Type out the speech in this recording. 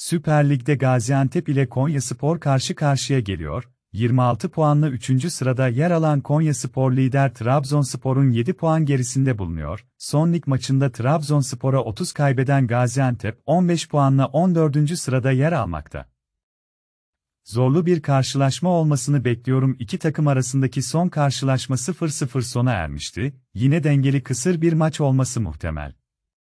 Süper Lig'de Gaziantep ile Konyaspor karşı karşıya geliyor. 26 puanla 3. sırada yer alan Konyaspor lider Trabzonspor'un 7 puan gerisinde bulunuyor. Son lig maçında Trabzonspor'a 30 kaybeden Gaziantep 15 puanla 14. sırada yer almakta. Zorlu bir karşılaşma olmasını bekliyorum. İki takım arasındaki son karşılaşma 0-0 sona ermişti. Yine dengeli kısır bir maç olması muhtemel.